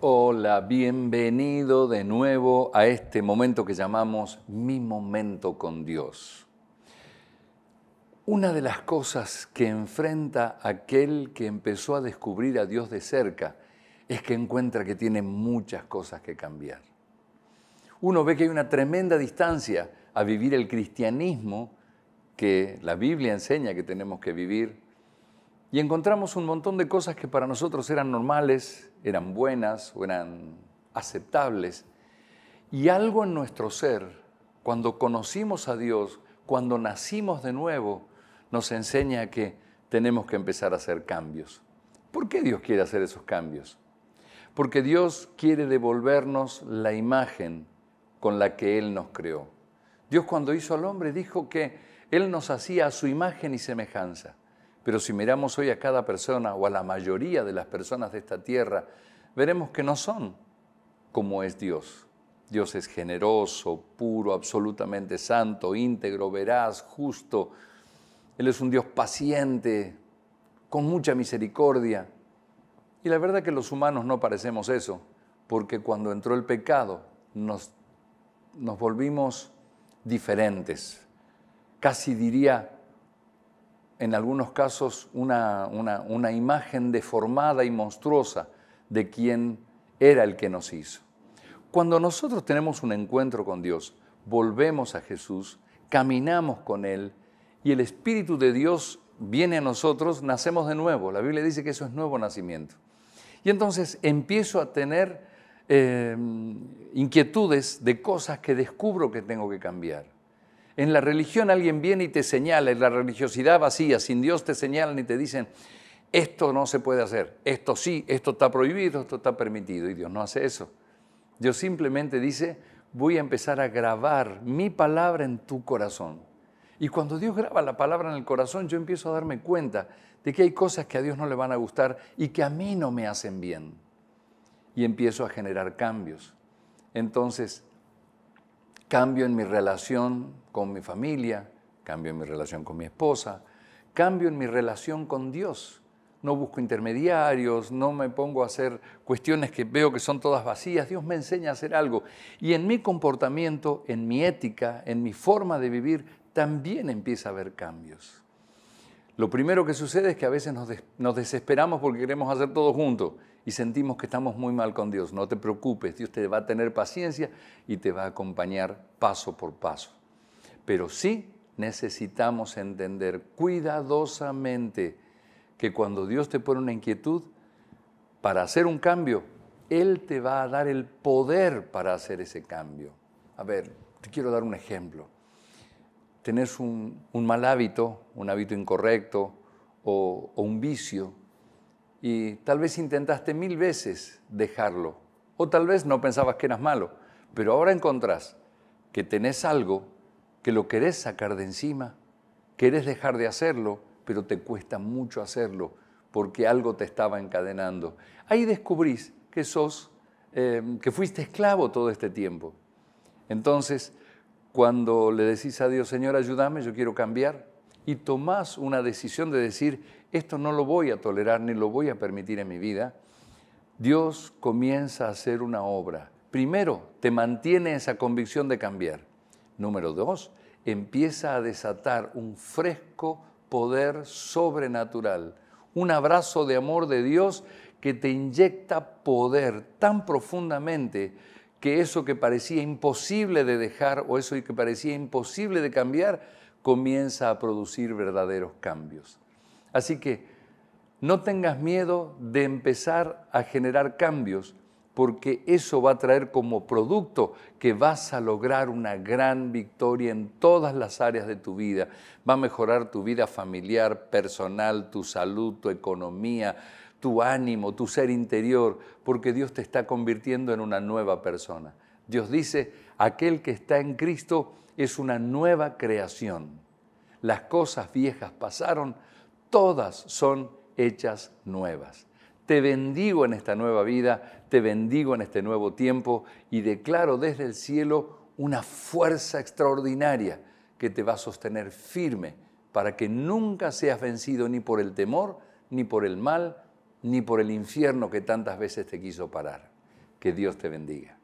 Hola, bienvenido de nuevo a este momento que llamamos mi momento con Dios. Una de las cosas que enfrenta aquel que empezó a descubrir a Dios de cerca es que encuentra que tiene muchas cosas que cambiar. Uno ve que hay una tremenda distancia a vivir el cristianismo que la Biblia enseña que tenemos que vivir y encontramos un montón de cosas que para nosotros eran normales, eran buenas o eran aceptables. Y algo en nuestro ser, cuando conocimos a Dios, cuando nacimos de nuevo, nos enseña que tenemos que empezar a hacer cambios. ¿Por qué Dios quiere hacer esos cambios? Porque Dios quiere devolvernos la imagen con la que Él nos creó. Dios cuando hizo al hombre dijo que Él nos hacía a su imagen y semejanza. Pero si miramos hoy a cada persona o a la mayoría de las personas de esta tierra, veremos que no son como es Dios. Dios es generoso, puro, absolutamente santo, íntegro, veraz, justo. Él es un Dios paciente, con mucha misericordia. Y la verdad que los humanos no parecemos eso, porque cuando entró el pecado nos, nos volvimos diferentes. Casi diría en algunos casos una, imagen deformada y monstruosa de quien era el que nos hizo. Cuando nosotros tenemos un encuentro con Dios, volvemos a Jesús, caminamos con Él y el Espíritu de Dios viene a nosotros, nacemos de nuevo. La Biblia dice que eso es nuevo nacimiento. Y entonces empiezo a tener eh, inquietudes de cosas que descubro que tengo que cambiar. En la religión alguien viene y te señala, en la religiosidad vacía, sin Dios te señalan y te dicen, esto no se puede hacer, esto sí, esto está prohibido, esto está permitido, y Dios no hace eso. Dios simplemente dice, voy a empezar a grabar mi palabra en tu corazón. Y cuando Dios graba la palabra en el corazón, yo empiezo a darme cuenta de que hay cosas que a Dios no le van a gustar y que a mí no me hacen bien. Y empiezo a generar cambios. Entonces, Cambio en mi relación con mi familia, cambio en mi relación con mi esposa, cambio en mi relación con Dios. No busco intermediarios, no me pongo a hacer cuestiones que veo que son todas vacías. Dios me enseña a hacer algo. Y en mi comportamiento, en mi ética, en mi forma de vivir, también empieza a haber cambios. Lo primero que sucede es que a veces nos, desesperamos porque queremos hacer todo juntos y sentimos que estamos muy mal con Dios. No te preocupes, Dios te va a tener paciencia y te va a acompañar paso por paso. Pero sí necesitamos entender cuidadosamente que cuando Dios te pone una inquietud para hacer un cambio, Él te va a dar el poder para hacer ese cambio. A ver, te quiero dar un ejemplo tenés un, mal hábito, un hábito incorrecto o, un vicio y tal vez intentaste mil veces dejarlo o tal vez no pensabas que eras malo, pero ahora encontrás que tenés algo que lo querés sacar de encima, querés dejar de hacerlo, pero te cuesta mucho hacerlo porque algo te estaba encadenando. Ahí descubrís que sos, eh, que fuiste esclavo todo este tiempo. Entonces, cuando le decís a Dios, Señor, ayúdame, yo quiero cambiar, y tomás una decisión de decir, esto no lo voy a tolerar ni lo voy a permitir en mi vida, Dios comienza a hacer una obra. Primero, te mantiene esa convicción de cambiar. Número dos, empieza a desatar un fresco poder sobrenatural, un abrazo de amor de Dios que te inyecta poder tan profundamente que eso que parecía imposible de dejar o eso que parecía imposible de cambiar comienza a producir verdaderos cambios. Así que no tengas miedo de empezar a generar cambios porque eso va a traer como producto que vas a lograr una gran victoria en todas las áreas de tu vida. Va a mejorar tu vida familiar, personal, tu salud, tu economía, tu ánimo, tu ser interior, porque Dios te está convirtiendo en una nueva persona. Dios dice, aquel que está en Cristo es una nueva creación. Las cosas viejas pasaron, todas son hechas nuevas. Te bendigo en esta nueva vida, te bendigo en este nuevo tiempo y declaro desde el cielo una fuerza extraordinaria que te va a sostener firme para que nunca seas vencido ni por el temor, ni por el mal, ni por el infierno que tantas veces te quiso parar. Que Dios te bendiga.